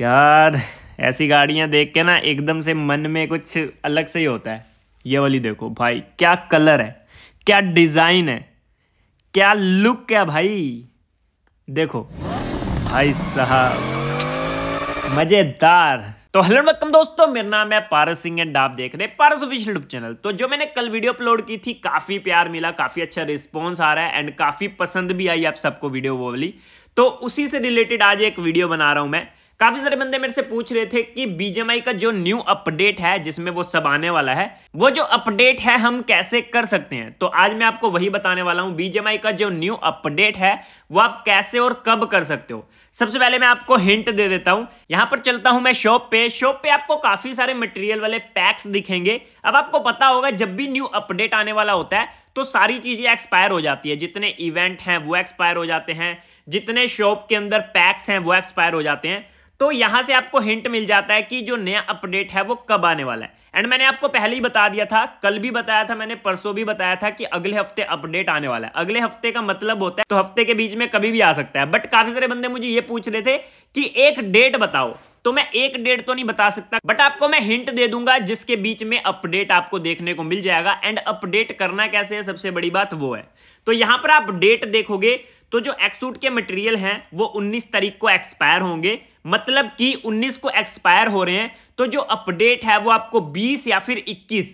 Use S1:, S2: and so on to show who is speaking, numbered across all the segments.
S1: यार ऐसी गाड़ियां देख के ना एकदम से मन में कुछ अलग से ही होता है ये वाली देखो भाई क्या कलर है क्या डिज़ाइन है क्या लुक है भाई देखो भाई साहब मज़ेदार तो हेलो वेलकम दोस्तों मेरा नाम है पारस सिंह एंड आप देख रहे हैं पारस ऑफिशियल यूट्यूब चैनल तो जो मैंने कल वीडियो अपलोड की थी काफ़ी प्यार मिला काफ़ी अच्छा रिस्पॉन्स आ रहा है एंड काफ़ी पसंद भी आई आप सबको वीडियो वो वाली तो उसी से रिलेटेड आज एक वीडियो बना रहा हूं मैं काफी सारे बंदे मेरे से पूछ रहे थे कि बीजेमआई का जो न्यू अपडेट है जिसमें वो सब आने वाला है वो जो अपडेट है हम कैसे कर सकते हैं तो आज मैं आपको वही बताने वाला हूं बीजेमआई का जो न्यू अपडेट है वो आप कैसे और कब कर सकते हो सबसे पहले मैं आपको हिंट दे देता हूं यहां पर चलता हूं मैं शॉप पे शॉप पे आपको काफी सारे मटेरियल वाले पैक्स दिखेंगे अब आपको पता होगा जब भी न्यू अपडेट आने वाला होता है तो सारी चीजें एक्सपायर हो जाती है जितने इवेंट हैं वो एक्सपायर हो जाते हैं जितने शॉप के अंदर पैक्स हैं वो एक्सपायर हो जाते हैं तो यहां से आपको हिंट मिल जाता है कि जो नया अपडेट है वो कब आने वाला है एंड मैंने आपको पहले ही बता दिया था कल भी बताया था मैंने परसों भी बताया था कि अगले हफ्ते अपडेट आने वाला है अगले हफ्ते का मतलब होता है तो हफ्ते के बीच में कभी भी आ सकता है बट काफी सारे बंदे मुझे ये पूछ रहे थे कि एक डेट बताओ तो मैं एक डेट तो नहीं बता सकता बट आपको मैं हिंट दे दूंगा जिसके बीच में अपडेट आपको देखने को मिल जाएगा एंड अपडेट करना कैसे है सबसे बड़ी बात वो है तो यहां पर आप डेट देखोगे तो जो एक्सूट के मटेरियल हैं वो 19 तारीख को एक्सपायर होंगे मतलब कि 19 को एक्सपायर हो रहे हैं तो जो अपडेट है वो आपको 20 या फिर 21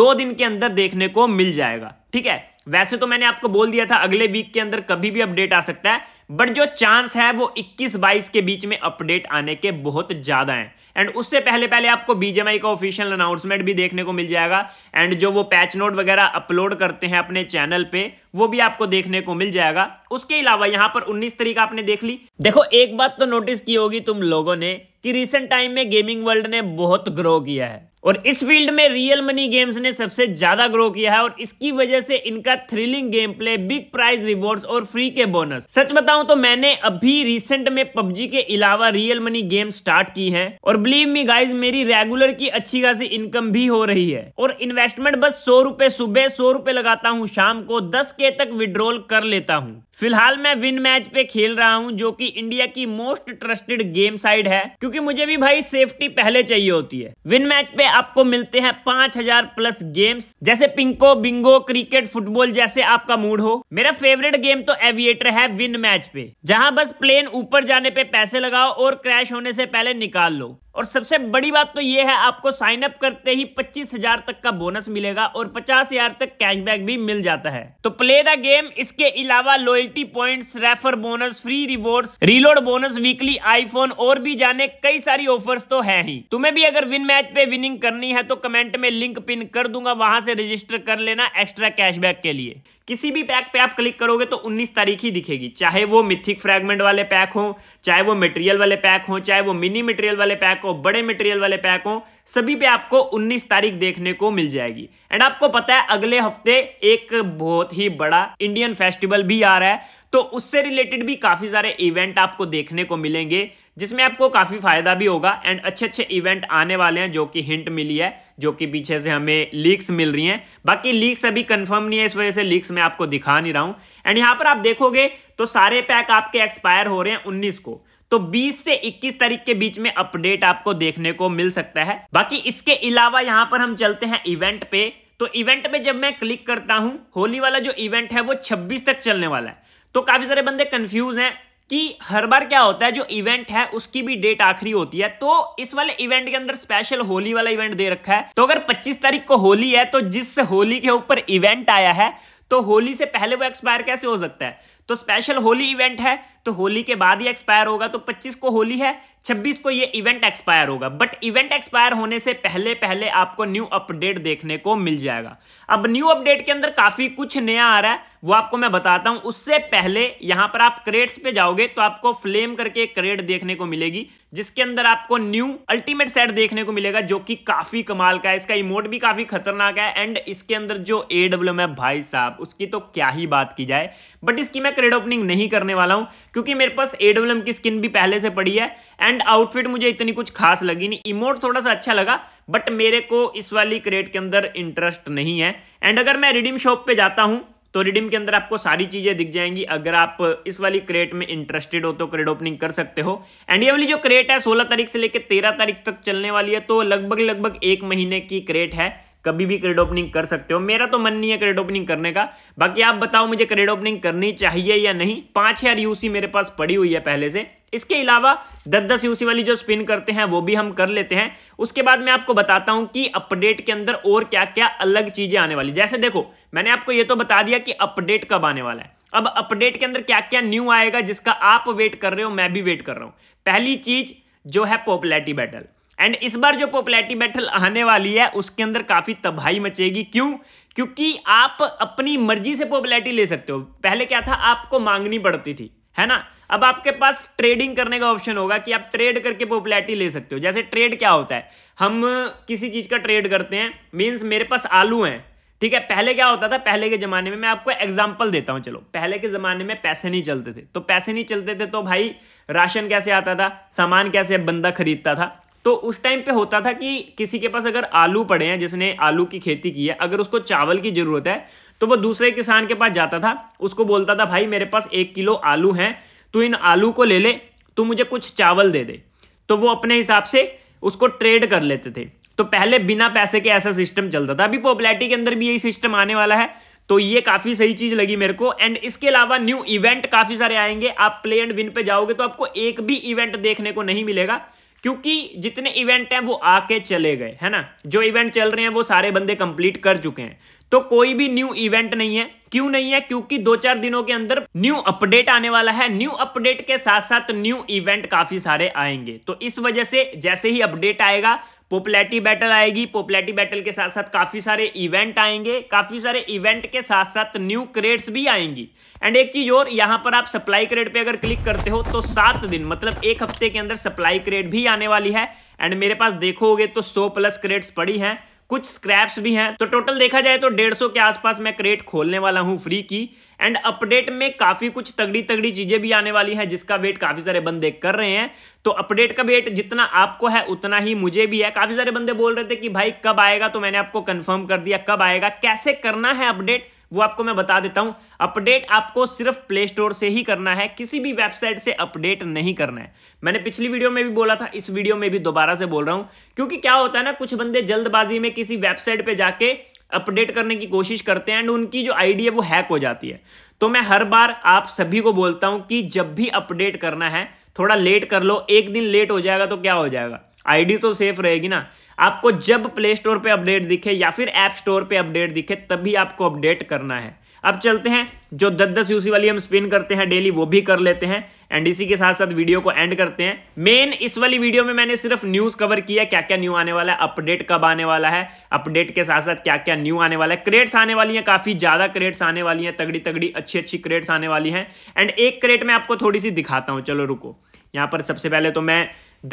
S1: दो दिन के अंदर देखने को मिल जाएगा ठीक है वैसे तो मैंने आपको बोल दिया था अगले वीक के अंदर कभी भी अपडेट आ सकता है बट जो चांस है वो 21-22 के बीच में अपडेट आने के बहुत ज्यादा हैं एंड उससे पहले पहले आपको बीजेमआई का ऑफिशियल अनाउंसमेंट भी देखने को मिल जाएगा एंड जो वो पैच नोट वगैरह अपलोड करते हैं अपने चैनल पे वो भी आपको देखने को मिल जाएगा उसके अलावा यहां पर 19 तरीक आपने देख ली देखो एक बात तो नोटिस की होगी तुम लोगों ने कि रिसेंट टाइम में गेमिंग वर्ल्ड ने बहुत ग्रो किया है और इस फील्ड में रियल मनी गेम्स ने सबसे ज्यादा ग्रो किया है और इसकी वजह से इनका thrilling game play big prize rewards और फ्री के बोनस सच बताओ हूं तो मैंने अभी रिसेंट में पबजी के अलावा रियल मनी गेम स्टार्ट की है और बिलीव मी गाइज मेरी रेगुलर की अच्छी खासी इनकम भी हो रही है और इन्वेस्टमेंट बस सौ रुपए सुबह सौ रुपए लगाता हूँ शाम को दस के तक विड्रॉल कर लेता हूँ फिलहाल मैं विन मैच पे खेल रहा हूँ जो कि इंडिया की मोस्ट ट्रस्टेड गेम साइड है क्योंकि मुझे भी भाई सेफ्टी पहले चाहिए होती है विन मैच पे आपको मिलते हैं पांच हजार प्लस गेम्स जैसे पिंको बिंगो क्रिकेट फुटबॉल जैसे आपका मूड हो मेरा फेवरेट गेम तो एविएटर है विन मैच पे जहाँ बस प्लेन ऊपर जाने पे पैसे लगाओ और क्रैश होने से पहले निकाल लो और सबसे बड़ी बात तो यह है आपको साइन अप करते ही पच्चीस हजार तक का बोनस मिलेगा और पचास हजार तक कैशबैक भी मिल जाता है तो प्ले द गेम इसके अलावा loyalty points refer bonus free rewards reload bonus weekly iPhone और भी जाने कई सारी ऑफर्स तो है ही तुम्हें भी अगर विन मैच पे विनिंग करनी है तो कमेंट में लिंक पिन कर दूंगा वहां से रजिस्टर कर लेना एक्स्ट्रा कैशबैक के लिए किसी भी पैक पे आप क्लिक करोगे तो 19 तारीख ही दिखेगी चाहे वो मिथिक फ्रेगमेंट वाले पैक हो चाहे वो मटेरियल वाले पैक हो चाहे वो मिनी मटेरियल वाले पैक हो बड़े मटेरियल वाले पैक हो सभी पे आपको 19 तारीख देखने को मिल जाएगी एंड आपको पता है अगले हफ्ते एक बहुत ही बड़ा इंडियन फेस्टिवल भी आ रहा है तो उससे रिलेटेड भी काफी सारे इवेंट आपको देखने को मिलेंगे जिसमें आपको काफ़ी फ़ायदा भी होगा एंड अच्छे अच्छे इवेंट आने वाले हैं जो कि हिंट मिली है जो कि पीछे से हमें लीक्स मिल रही हैं बाकी लीक्स अभी कंफर्म नहीं है इस वजह से लीक्स मैं आपको दिखा नहीं रहा हूं एंड यहाँ पर आप देखोगे तो सारे पैक आपके एक्सपायर हो रहे हैं उन्नीस को तो 20 से 21 तारीख के बीच में अपडेट आपको देखने को मिल सकता है बाकी इसके अलावा यहाँ पर हम चलते हैं इवेंट पे तो इवेंट पे जब मैं क्लिक करता हूं होली वाला जो इवेंट है वो 26 तक चलने वाला है तो काफी सारे बंदे कंफ्यूज हैं कि हर बार क्या होता है जो इवेंट है उसकी भी डेट आखिरी होती है तो इस वाले इवेंट के अंदर स्पेशल होली वाला इवेंट दे रखा है तो अगर 25 तारीख को होली है तो जिस होली के ऊपर इवेंट आया है तो होली से पहले वो एक्सपायर कैसे हो सकता है तो स्पेशल होली इवेंट है तो होली के बाद ही एक्सपायर होगा तो 25 को होली है 26 को ये इवेंट एक्सपायर होगा बट इवेंट एक्सपायर होने से पहले पहले आपको न्यू अपडेट देखने को मिल जाएगा अब न्यू अपडेट के अंदर काफी कुछ नया आ रहा है वो आपको मैं बताता हूं उससे पहले यहां पर आप क्रेट्स पे जाओगे तो आपको फ्लेम करके एक क्रेड देखने को मिलेगी जिसके अंदर आपको न्यू अल्टीमेट सेट देखने को मिलेगा जो कि काफी कमाल का है इसका इमोट भी काफी खतरनाक है एंड इसके अंदर जो ए डब्ल्यू एम भाई साहब उसकी तो क्या ही बात की जाए बट इसकी मैं क्रेड ओपनिंग नहीं करने वाला हूं क्योंकि मेरे पास एडब्ल्यूएम की स्किन भी पहले से पड़ी है एंड आउटफिट मुझे इतनी कुछ खास लगी नहीं इमोट थोड़ा सा अच्छा लगा बट मेरे को इस वाली क्रेट के अंदर इंटरेस्ट नहीं है एंड अगर मैं रिडीम शॉप पे जाता हूँ तो रिडीम के अंदर आपको सारी चीजें दिख जाएंगी अगर आप इस वाली क्रेट में इंटरेस्टेड हो तो क्रेट ओपनिंग कर सकते हो एंड ये वाली जो क्रेट है 16 तारीख से लेकर 13 तारीख तक चलने वाली है तो लगभग लगभग एक महीने की क्रेट है कभी भी क्रेडिट ओपनिंग कर सकते हो मेरा तो मन नहीं है क्रेडिट ओपनिंग करने का बाकी आप बताओ मुझे क्रेडिट ओपनिंग करनी चाहिए या नहीं पांच हजार यूसी मेरे पास पड़ी हुई है पहले से इसके अलावा दस दस यूसी वाली जो स्पिन करते हैं वो भी हम कर लेते हैं उसके बाद मैं आपको बताता हूं कि अपडेट के अंदर और क्या क्या अलग चीजें आने वाली जैसे देखो मैंने आपको यह तो बता दिया कि अपडेट कब आने वाला है अब अपडेट के अंदर क्या क्या न्यू आएगा जिसका आप वेट कर रहे हो मैं भी वेट कर रहा हूं पहली चीज जो है पॉपुलैरिटी बैटल एंड इस बार जो पॉपुलैरिटी बैटल आने वाली है उसके अंदर काफी तबाही मचेगी क्यों क्योंकि आप अपनी मर्जी से पॉपुलैरिटी ले सकते हो पहले क्या था आपको मांगनी पड़ती थी है ना अब आपके पास ट्रेडिंग करने का ऑप्शन होगा कि आप ट्रेड करके पॉपुलैरिटी ले सकते हो जैसे ट्रेड क्या होता है हम किसी चीज का ट्रेड करते हैं मीन्स मेरे पास आलू हैं ठीक है पहले क्या होता था पहले के जमाने में मैं आपको एग्जाम्पल देता हूं चलो पहले के जमाने में पैसे नहीं चलते थे तो पैसे नहीं चलते थे तो भाई राशन कैसे आता था सामान कैसे बंदा खरीदता था तो उस टाइम पे होता था कि किसी के पास अगर आलू पड़े हैं जिसने आलू की खेती की है अगर उसको चावल की जरूरत है तो वो दूसरे किसान के पास जाता था उसको बोलता था भाई मेरे पास एक किलो आलू है तू इन आलू को ले ले तू मुझे कुछ चावल दे दे तो वो अपने हिसाब से उसको ट्रेड कर लेते थे तो पहले बिना पैसे के ऐसा सिस्टम चलता था अभी पॉपुलैरिटी के अंदर भी यही सिस्टम आने वाला है तो ये काफी सही चीज लगी मेरे को एंड इसके अलावा न्यू इवेंट काफी सारे आएंगे आप प्ले एंड विन पे जाओगे तो आपको एक भी इवेंट देखने को नहीं मिलेगा क्योंकि जितने इवेंट हैं वो आके चले गए है ना जो इवेंट चल रहे हैं वो सारे बंदे कंप्लीट कर चुके हैं तो कोई भी न्यू इवेंट नहीं है क्यों नहीं है क्योंकि दो चार दिनों के अंदर न्यू अपडेट आने वाला है न्यू अपडेट के साथ साथ न्यू इवेंट काफी सारे आएंगे तो इस वजह से जैसे ही अपडेट आएगा पोपुलैरिटी बैटल आएगी पोपुलैरिटी बैटल के साथ साथ काफी सारे इवेंट आएंगे काफी सारे इवेंट के साथ साथ न्यू क्रेड्स भी आएंगी एंड एक चीज और यहां पर आप सप्लाई क्रेड पे अगर क्लिक करते हो तो सात दिन मतलब एक हफ्ते के अंदर सप्लाई क्रेड भी आने वाली है एंड मेरे पास देखोगे तो सौ प्लस क्रेड्स पड़ी हैं कुछ स्क्रैप्स भी हैं तो टोटल देखा जाए तो डेढ़ सौ के आसपास मैं क्रेट खोलने वाला हूं फ्री की एंड अपडेट में काफी कुछ तगड़ी तगड़ी चीजें भी आने वाली है जिसका वेट काफी सारे बंदे कर रहे हैं तो अपडेट का वेट जितना आपको है उतना ही मुझे भी है काफी सारे बंदे बोल रहे थे कि भाई कब आएगा तो मैंने आपको कंफर्म कर दिया कब आएगा कैसे करना है अपडेट वो आपको मैं बता देता हूं अपडेट आपको सिर्फ प्ले स्टोर से ही करना है किसी भी वेबसाइट से अपडेट नहीं करना है मैंने पिछली वीडियो में भी बोला था इस वीडियो में भी दोबारा से बोल रहा हूं क्योंकि क्या होता है ना कुछ बंदे जल्दबाजी में किसी वेबसाइट पे जाके अपडेट करने की कोशिश करते हैं एंड उनकी जो आईडी है वो हैक हो जाती है तो मैं हर बार आप सभी को बोलता हूं कि जब भी अपडेट करना है थोड़ा लेट कर लो एक दिन लेट हो जाएगा तो क्या हो जाएगा आईडी तो सेफ रहेगी ना आपको जब प्ले स्टोर पे अपडेट दिखे या फिर ऐप स्टोर पे अपडेट दिखे तभी आपको अपडेट करना है अब चलते हैं जो दस दस यूसी वाली हम स्पिन करते हैं डेली वो भी कर लेते हैं एंड इसी के साथ साथ वीडियो को एंड करते हैं मेन इस वाली वीडियो में मैंने सिर्फ न्यूज कवर किया क्या क्या न्यू आने वाला है अपडेट कब आने वाला है अपडेट के साथ साथ क्या क्या न्यू आने वाला है क्रेट्स आने वाली हैं काफी ज्यादा क्रेट्स आने वाली हैं तगड़ी तगड़ी अच्छी अच्छी क्रेट्स आने वाली हैं एंड एक क्रेट में आपको थोड़ी सी दिखाता हूँ चलो रुको यहाँ पर सबसे पहले तो मैं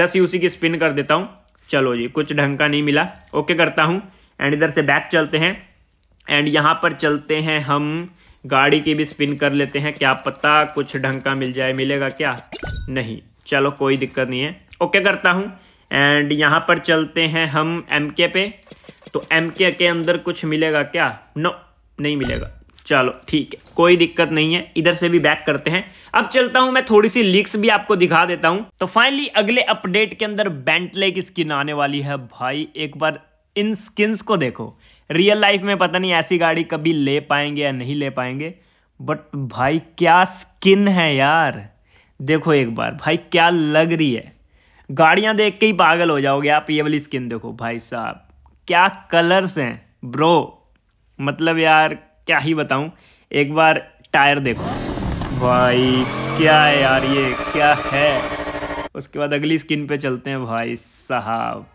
S1: दस यूसी की स्पिन कर देता हूँ चलो जी कुछ ढंग का नहीं मिला ओके करता हूं एंड इधर से बैक चलते हैं एंड यहां पर चलते हैं हम गाड़ी की भी स्पिन कर लेते हैं क्या पता कुछ ढंग का मिल जाए मिलेगा क्या नहीं चलो कोई दिक्कत नहीं है ओके करता हूँ एंड यहाँ पर चलते हैं हम एम के पे तो एम के के अंदर कुछ मिलेगा क्या नो no, नहीं मिलेगा चलो ठीक है कोई दिक्कत नहीं है इधर से भी बैक करते हैं अब चलता हूं मैं थोड़ी सी लीक्स भी आपको दिखा देता हूं तो फाइनली अगले अपडेट के अंदर बेंटले की स्किन आने वाली है भाई एक बार इन स्किन्स को देखो रियल लाइफ में पता नहीं ऐसी गाड़ी कभी ले पाएंगे या नहीं ले पाएंगे बट भाई क्या स्किन है यार देखो एक बार भाई क्या लग रही है गाड़ियां देख के ही पागल हो जाओगे आप ये वाली स्किन देखो भाई साहब क्या कलर्स हैं ब्रो मतलब यार क्या ही बताऊं एक बार टायर देखो भाई क्या है यार ये क्या है उसके बाद अगली स्किन पे चलते हैं भाई साहब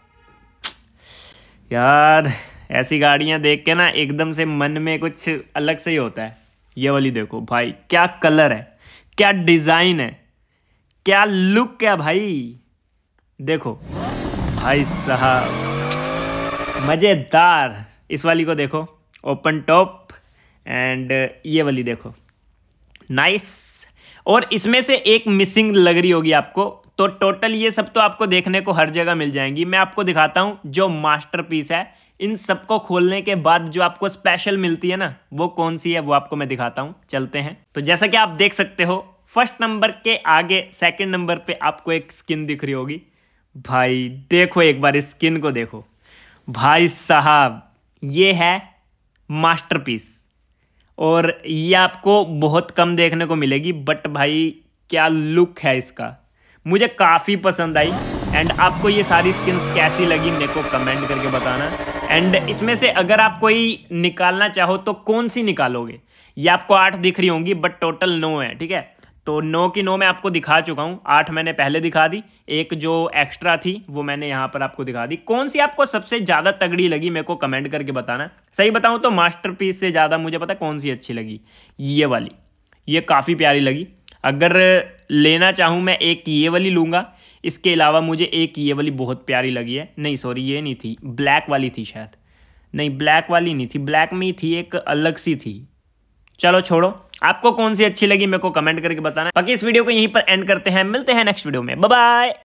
S1: यार ऐसी गाड़ियां देख के ना एकदम से मन में कुछ अलग से ही होता है ये वाली देखो भाई क्या कलर है क्या डिज़ाइन है क्या लुक क्या भाई देखो भाई साहब मज़ेदार इस वाली को देखो ओपन टॉप एंड ये वाली देखो नाइस और इसमें से एक मिसिंग लग रही होगी आपको तो टोटल ये सब तो आपको देखने को हर जगह मिल जाएंगी मैं आपको दिखाता हूं जो मास्टरपीस है इन सबको खोलने के बाद जो आपको स्पेशल मिलती है ना वो कौन सी है वो आपको मैं दिखाता हूँ चलते हैं तो जैसा कि आप देख सकते हो फर्स्ट नंबर के आगे सेकंड नंबर पे आपको एक स्किन दिख रही होगी भाई देखो एक बार स्किन को देखो भाई साहब ये है मास्टरपीस और ये आपको बहुत कम देखने को मिलेगी बट भाई क्या लुक है इसका मुझे काफ़ी पसंद आई एंड आपको ये सारी स्किन्स कैसी लगी मेरे को कमेंट करके बताना एंड इसमें से अगर आप कोई निकालना चाहो तो कौन सी निकालोगे ये आपको आठ दिख रही होंगी बट टोटल नौ है ठीक है तो नौ की नौ मैं आपको दिखा चुका हूँ आठ मैंने पहले दिखा दी एक जो एक्स्ट्रा थी वो मैंने यहाँ पर आपको दिखा दी कौन सी आपको सबसे ज़्यादा तगड़ी लगी मेरे को कमेंट करके बताना सही बताऊँ तो मास्टर से ज़्यादा मुझे पता कौन सी अच्छी लगी ये वाली ये काफ़ी प्यारी लगी अगर लेना चाहूँ मैं एक ये वाली लूँगा इसके अलावा मुझे एक ये वाली बहुत प्यारी लगी है नहीं सॉरी ये नहीं थी ब्लैक वाली थी शायद नहीं ब्लैक वाली नहीं थी ब्लैक में ही थी एक अलग सी थी चलो छोड़ो आपको कौन सी अच्छी लगी मेरे को कमेंट करके बताना बाकी इस वीडियो को यहीं पर एंड करते हैं मिलते हैं नेक्स्ट वीडियो में बाय